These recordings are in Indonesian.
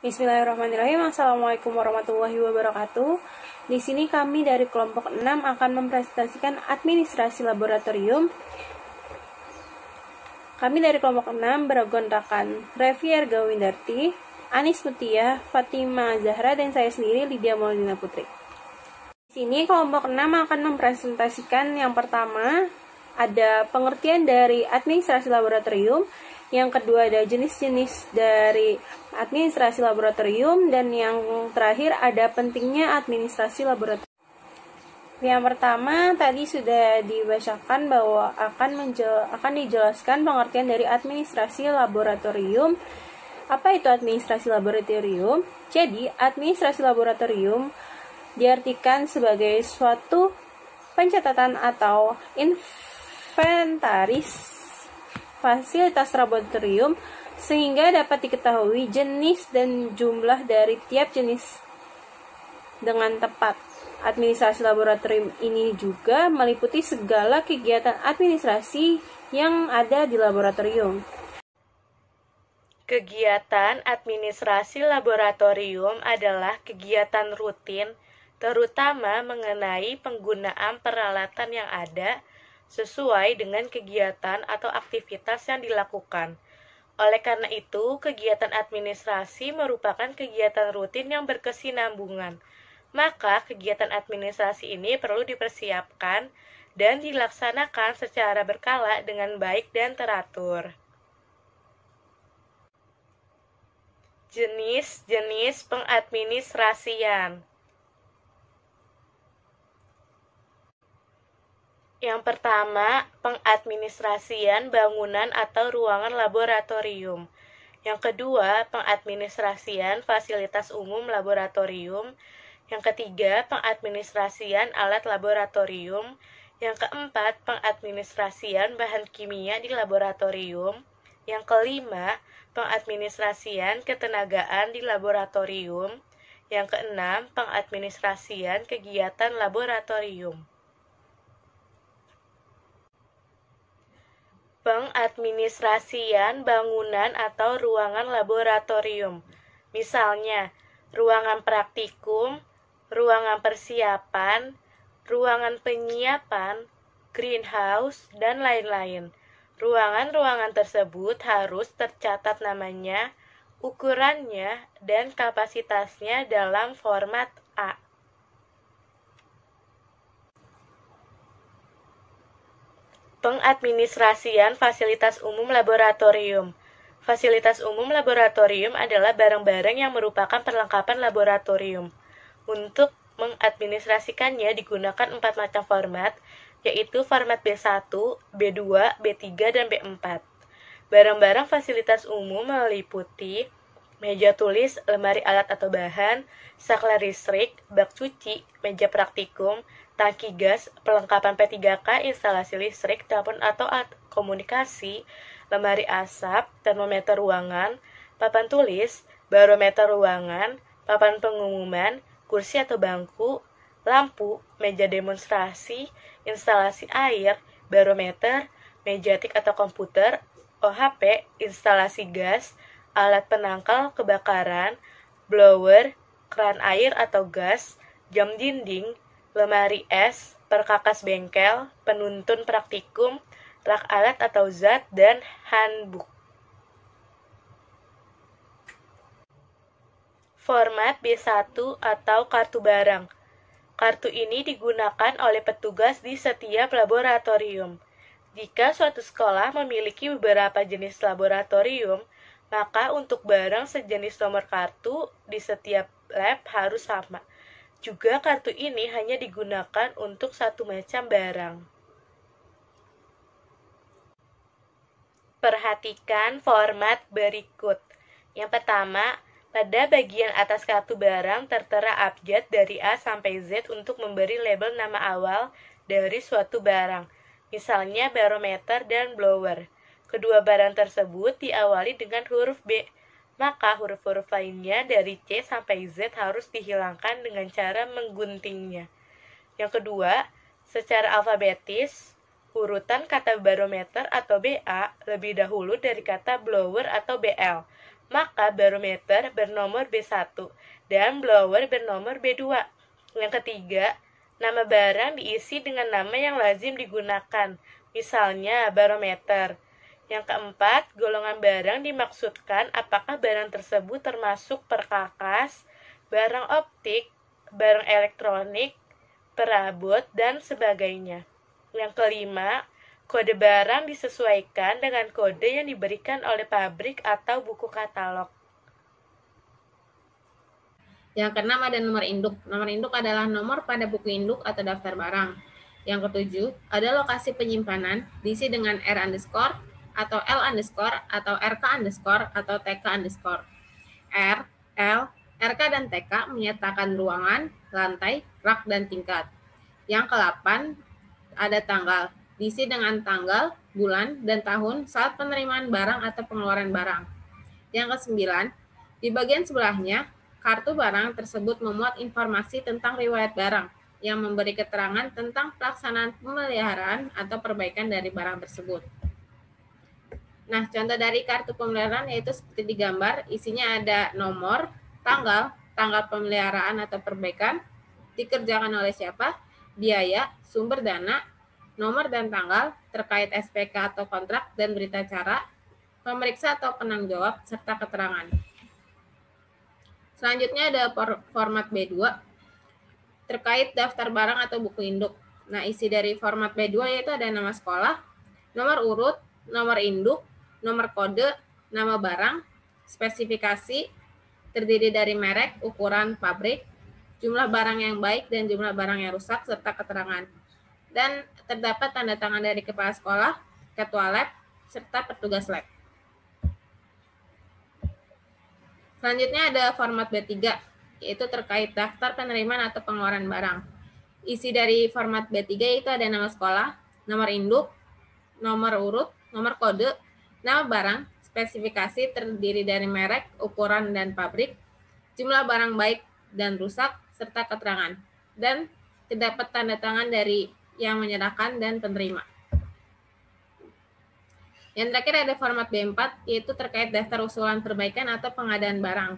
Bismillahirrahmanirrahim. Assalamualaikum warahmatullahi wabarakatuh. Di sini kami dari kelompok 6 akan mempresentasikan administrasi laboratorium. Kami dari kelompok 6 beragontakan Revi Erga Windarti, Anis Mutia, Fatima Zahra, dan saya sendiri Lydia Maulina Putri. Di sini kelompok 6 akan mempresentasikan yang pertama ada pengertian dari administrasi laboratorium, yang kedua ada jenis-jenis dari administrasi laboratorium dan yang terakhir ada pentingnya administrasi laboratorium. Yang pertama tadi sudah dibacakan bahwa akan menjel akan dijelaskan pengertian dari administrasi laboratorium. Apa itu administrasi laboratorium? Jadi, administrasi laboratorium diartikan sebagai suatu pencatatan atau inventaris fasilitas laboratorium sehingga dapat diketahui jenis dan jumlah dari tiap jenis dengan tepat. Administrasi laboratorium ini juga meliputi segala kegiatan administrasi yang ada di laboratorium. Kegiatan administrasi laboratorium adalah kegiatan rutin, terutama mengenai penggunaan peralatan yang ada, sesuai dengan kegiatan atau aktivitas yang dilakukan. Oleh karena itu, kegiatan administrasi merupakan kegiatan rutin yang berkesinambungan. Maka, kegiatan administrasi ini perlu dipersiapkan dan dilaksanakan secara berkala dengan baik dan teratur. Jenis-jenis pengadministrasian Yang pertama, pengadministrasian bangunan atau ruangan laboratorium. Yang kedua, pengadministrasian fasilitas umum laboratorium. Yang ketiga, pengadministrasian alat laboratorium. Yang keempat, pengadministrasian bahan kimia di laboratorium. Yang kelima, pengadministrasian ketenagaan di laboratorium. Yang keenam, pengadministrasian kegiatan laboratorium. pengadministrasian bangunan atau ruangan laboratorium. Misalnya, ruangan praktikum, ruangan persiapan, ruangan penyiapan, greenhouse, dan lain-lain. Ruangan-ruangan tersebut harus tercatat namanya, ukurannya, dan kapasitasnya dalam format A. Pengadministrasian Fasilitas Umum Laboratorium Fasilitas umum laboratorium adalah barang-barang yang merupakan perlengkapan laboratorium. Untuk mengadministrasikannya digunakan empat macam format, yaitu format B1, B2, B3, dan B4. Barang-barang fasilitas umum meliputi meja tulis, lemari alat atau bahan, saklar listrik, bak cuci, meja praktikum, tangki gas, perlengkapan P3K, instalasi listrik, telepon atau komunikasi, lemari asap, termometer ruangan, papan tulis, barometer ruangan, papan pengumuman, kursi atau bangku, lampu, meja demonstrasi, instalasi air, barometer, meja tik atau komputer, OHP, instalasi gas, alat penangkal kebakaran, blower, keran air atau gas, jam dinding, lemari es, perkakas bengkel, penuntun praktikum, rak alat atau zat, dan handbook. Format B1 atau kartu barang. Kartu ini digunakan oleh petugas di setiap laboratorium. Jika suatu sekolah memiliki beberapa jenis laboratorium, maka untuk barang sejenis nomor kartu di setiap lab harus sama. Juga kartu ini hanya digunakan untuk satu macam barang. Perhatikan format berikut. Yang pertama, pada bagian atas kartu barang tertera abjad dari A sampai Z untuk memberi label nama awal dari suatu barang, misalnya barometer dan blower. Kedua barang tersebut diawali dengan huruf B maka huruf-huruf lainnya dari C sampai Z harus dihilangkan dengan cara mengguntingnya. Yang kedua, secara alfabetis, urutan kata barometer atau BA lebih dahulu dari kata blower atau BL. Maka barometer bernomor B1 dan blower bernomor B2. Yang ketiga, nama barang diisi dengan nama yang lazim digunakan, misalnya barometer yang keempat, golongan barang dimaksudkan apakah barang tersebut termasuk perkakas, barang optik, barang elektronik, perabot, dan sebagainya. Yang kelima, kode barang disesuaikan dengan kode yang diberikan oleh pabrik atau buku katalog. Yang keenam ada nomor induk. Nomor induk adalah nomor pada buku induk atau daftar barang. Yang ketujuh, ada lokasi penyimpanan diisi dengan R underscore atau L underscore atau RK underscore atau TK underscore. R, L, RK dan TK menyatakan ruangan, lantai, rak, dan tingkat. Yang ke-8 ada tanggal, diisi dengan tanggal, bulan, dan tahun saat penerimaan barang atau pengeluaran barang. Yang ke-9, di bagian sebelahnya, kartu barang tersebut memuat informasi tentang riwayat barang, yang memberi keterangan tentang pelaksanaan pemeliharaan atau perbaikan dari barang tersebut. Nah, contoh dari kartu pemeliharaan yaitu seperti di gambar, isinya ada nomor, tanggal, tanggal pemeliharaan atau perbaikan, dikerjakan oleh siapa, biaya, sumber dana, nomor dan tanggal terkait SPK atau kontrak dan berita acara, pemeriksa atau penang jawab, serta keterangan. Selanjutnya ada format B2 terkait daftar barang atau buku induk. Nah, isi dari format B2 yaitu ada nama sekolah, nomor urut, nomor induk, nomor kode, nama barang, spesifikasi, terdiri dari merek, ukuran, pabrik, jumlah barang yang baik dan jumlah barang yang rusak, serta keterangan. Dan terdapat tanda tangan dari kepala sekolah, ketua lab, serta petugas lab. Selanjutnya ada format B3, yaitu terkait daftar penerimaan atau pengeluaran barang. Isi dari format B3 itu ada nama sekolah, nomor induk, nomor urut, nomor kode, Nama barang, spesifikasi terdiri dari merek, ukuran, dan pabrik, jumlah barang baik dan rusak, serta keterangan. Dan terdapat tanda tangan dari yang menyerahkan dan penerima. Yang terakhir ada format B4, yaitu terkait daftar usulan perbaikan atau pengadaan barang.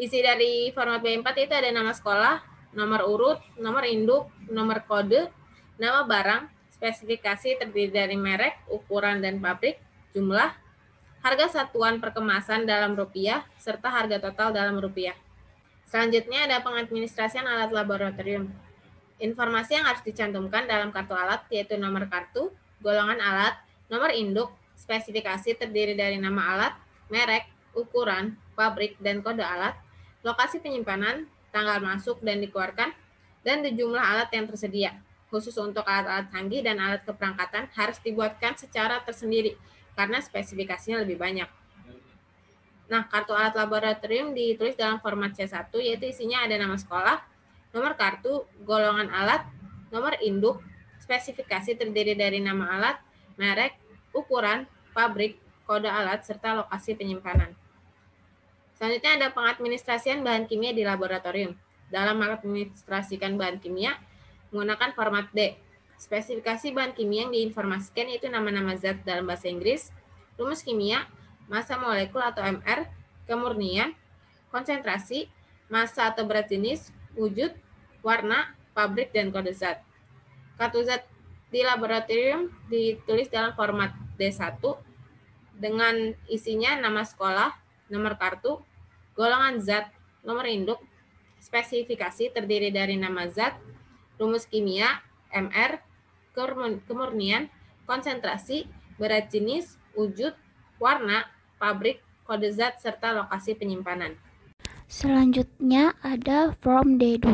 Isi dari format B4 itu ada nama sekolah, nomor urut, nomor induk, nomor kode, nama barang, spesifikasi terdiri dari merek, ukuran, dan pabrik, jumlah harga satuan perkemasan dalam rupiah, serta harga total dalam rupiah. Selanjutnya ada pengadministrasian alat laboratorium. Informasi yang harus dicantumkan dalam kartu alat yaitu nomor kartu, golongan alat, nomor induk, spesifikasi terdiri dari nama alat, merek, ukuran, pabrik, dan kode alat, lokasi penyimpanan, tanggal masuk dan dikeluarkan, dan jumlah alat yang tersedia. Khusus untuk alat-alat canggih dan alat keperangkatan harus dibuatkan secara tersendiri karena spesifikasinya lebih banyak. Nah, kartu alat laboratorium ditulis dalam format C1, yaitu isinya ada nama sekolah, nomor kartu, golongan alat, nomor induk, spesifikasi terdiri dari nama alat, merek, ukuran, pabrik, kode alat, serta lokasi penyimpanan. Selanjutnya ada pengadministrasian bahan kimia di laboratorium. Dalam mengadministrasikan bahan kimia, menggunakan format D, Spesifikasi bahan kimia yang diinformasikan yaitu nama-nama zat dalam bahasa Inggris, rumus kimia, massa molekul atau MR, kemurnian, konsentrasi, massa atau berat jenis, wujud, warna, pabrik, dan kode zat. Kartu zat di laboratorium ditulis dalam format D1 dengan isinya nama sekolah, nomor kartu, golongan zat, nomor induk, spesifikasi terdiri dari nama zat, rumus kimia, MR, kemurnian, konsentrasi, berat jenis, wujud, warna, pabrik, kode zat, serta lokasi penyimpanan. Selanjutnya ada form D2.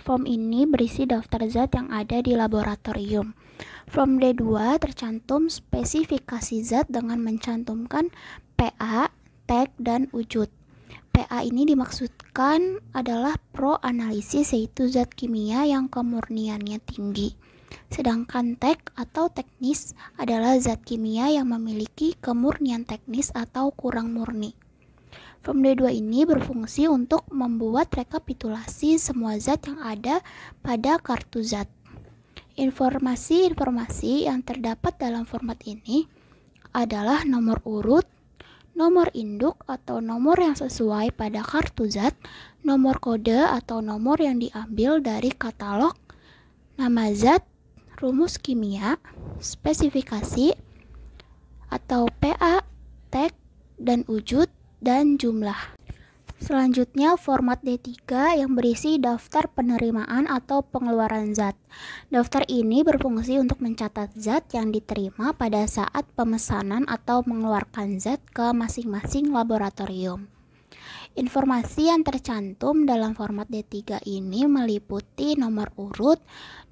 Form ini berisi daftar zat yang ada di laboratorium. Form D2 tercantum spesifikasi zat dengan mencantumkan PA, tag, e dan wujud. PA ini dimaksudkan adalah pro analisis yaitu zat kimia yang kemurniannya tinggi. Sedangkan tek atau teknis adalah zat kimia yang memiliki kemurnian teknis atau kurang murni. Form D2 ini berfungsi untuk membuat rekapitulasi semua zat yang ada pada kartu zat. Informasi-informasi yang terdapat dalam format ini adalah nomor urut, nomor induk atau nomor yang sesuai pada kartu zat, nomor kode atau nomor yang diambil dari katalog, nama zat, rumus kimia, spesifikasi, atau PA, tag, e dan wujud, dan jumlah. Selanjutnya, format D3 yang berisi daftar penerimaan atau pengeluaran zat. Daftar ini berfungsi untuk mencatat zat yang diterima pada saat pemesanan atau mengeluarkan zat ke masing-masing laboratorium. Informasi yang tercantum dalam format D3 ini meliputi nomor urut,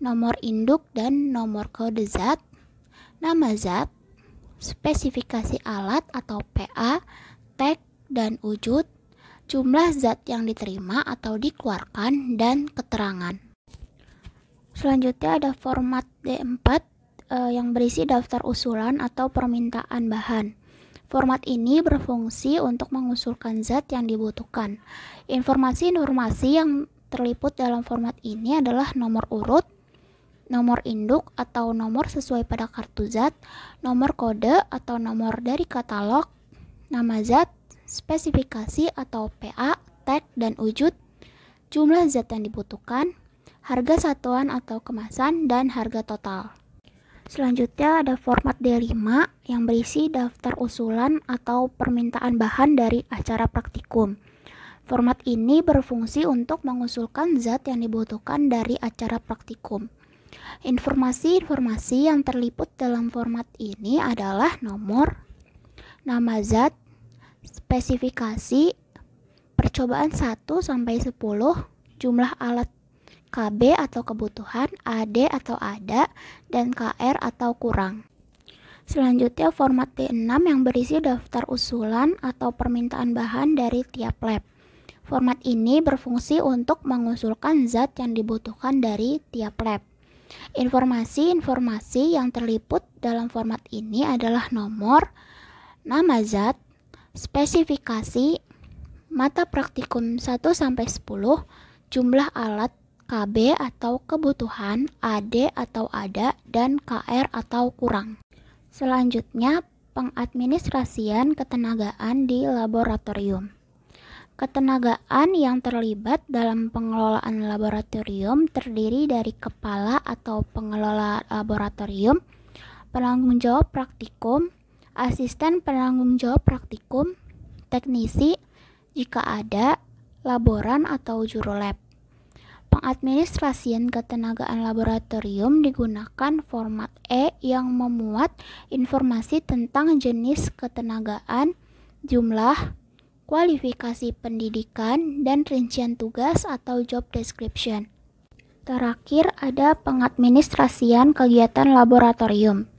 nomor induk dan nomor kode zat, nama zat, spesifikasi alat atau PA, tag dan wujud, jumlah zat yang diterima atau dikeluarkan dan keterangan. Selanjutnya ada format D4 eh, yang berisi daftar usulan atau permintaan bahan. Format ini berfungsi untuk mengusulkan zat yang dibutuhkan. Informasi-informasi yang terliput dalam format ini adalah nomor urut, nomor induk atau nomor sesuai pada kartu zat, nomor kode atau nomor dari katalog, nama zat, spesifikasi atau PA, tag dan wujud, jumlah zat yang dibutuhkan, harga satuan atau kemasan, dan harga total. Selanjutnya ada format D5 yang berisi daftar usulan atau permintaan bahan dari acara praktikum. Format ini berfungsi untuk mengusulkan zat yang dibutuhkan dari acara praktikum. Informasi-informasi yang terliput dalam format ini adalah nomor, nama zat, spesifikasi, percobaan 1 sampai 10, jumlah alat KB atau kebutuhan, AD atau ada, dan KR atau kurang. Selanjutnya format T6 yang berisi daftar usulan atau permintaan bahan dari tiap lab. Format ini berfungsi untuk mengusulkan zat yang dibutuhkan dari tiap lab. Informasi-informasi yang terliput dalam format ini adalah nomor, nama zat, spesifikasi, mata praktikum 1 sampai 10, jumlah alat KB atau kebutuhan, AD atau ada, dan KR atau kurang. Selanjutnya, pengadministrasian ketenagaan di laboratorium. Ketenagaan yang terlibat dalam pengelolaan laboratorium terdiri dari kepala atau pengelola laboratorium, penanggung jawab praktikum, asisten penanggung jawab praktikum, teknisi jika ada, laboran atau juru lab. Pengadministrasian ketenagaan laboratorium digunakan format E yang memuat informasi tentang jenis ketenagaan, jumlah, kualifikasi pendidikan, dan rincian tugas atau job description. Terakhir ada pengadministrasian kegiatan laboratorium.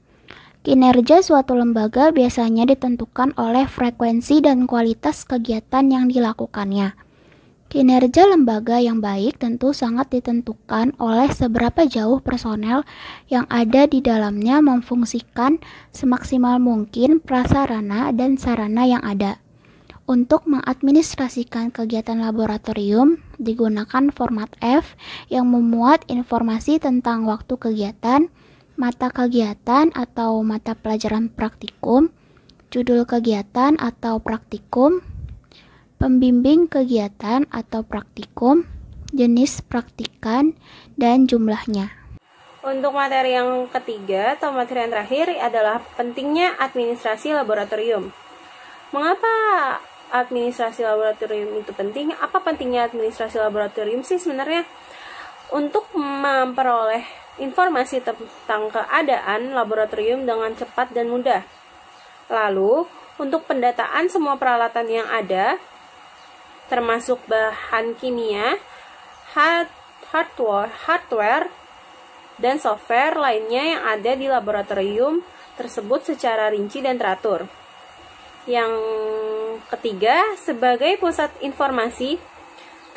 Kinerja suatu lembaga biasanya ditentukan oleh frekuensi dan kualitas kegiatan yang dilakukannya. Kinerja lembaga yang baik tentu sangat ditentukan oleh seberapa jauh personel yang ada di dalamnya memfungsikan semaksimal mungkin prasarana dan sarana yang ada. Untuk mengadministrasikan kegiatan laboratorium, digunakan format F yang memuat informasi tentang waktu kegiatan, mata kegiatan atau mata pelajaran praktikum, judul kegiatan atau praktikum, pembimbing kegiatan atau praktikum, jenis praktikan, dan jumlahnya. Untuk materi yang ketiga atau materi yang terakhir adalah pentingnya administrasi laboratorium. Mengapa administrasi laboratorium itu penting? Apa pentingnya administrasi laboratorium sih sebenarnya? Untuk memperoleh informasi tentang keadaan laboratorium dengan cepat dan mudah. Lalu, untuk pendataan semua peralatan yang ada, termasuk bahan kimia, hardware, hardware dan software lainnya yang ada di laboratorium tersebut secara rinci dan teratur. Yang ketiga, sebagai pusat informasi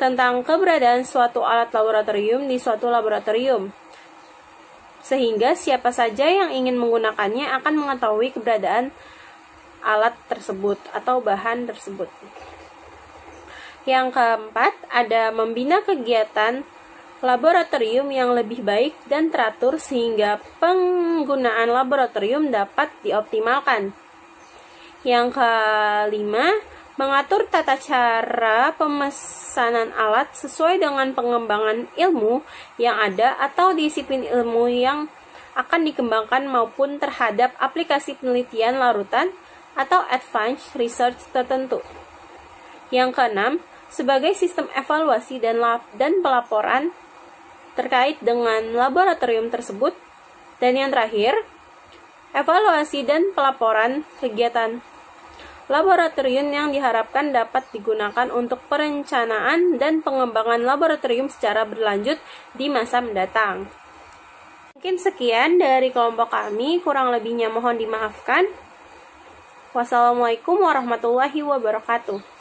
tentang keberadaan suatu alat laboratorium di suatu laboratorium, sehingga siapa saja yang ingin menggunakannya akan mengetahui keberadaan alat tersebut atau bahan tersebut. Yang keempat, ada membina kegiatan laboratorium yang lebih baik dan teratur sehingga penggunaan laboratorium dapat dioptimalkan. Yang kelima, mengatur tata cara pemesanan alat sesuai dengan pengembangan ilmu yang ada atau disiplin ilmu yang akan dikembangkan maupun terhadap aplikasi penelitian larutan atau advanced research tertentu. Yang keenam, sebagai sistem evaluasi dan, lap dan pelaporan terkait dengan laboratorium tersebut. Dan yang terakhir, evaluasi dan pelaporan kegiatan laboratorium yang diharapkan dapat digunakan untuk perencanaan dan pengembangan laboratorium secara berlanjut di masa mendatang. Mungkin sekian dari kelompok kami, kurang lebihnya mohon dimaafkan. Wassalamualaikum warahmatullahi wabarakatuh.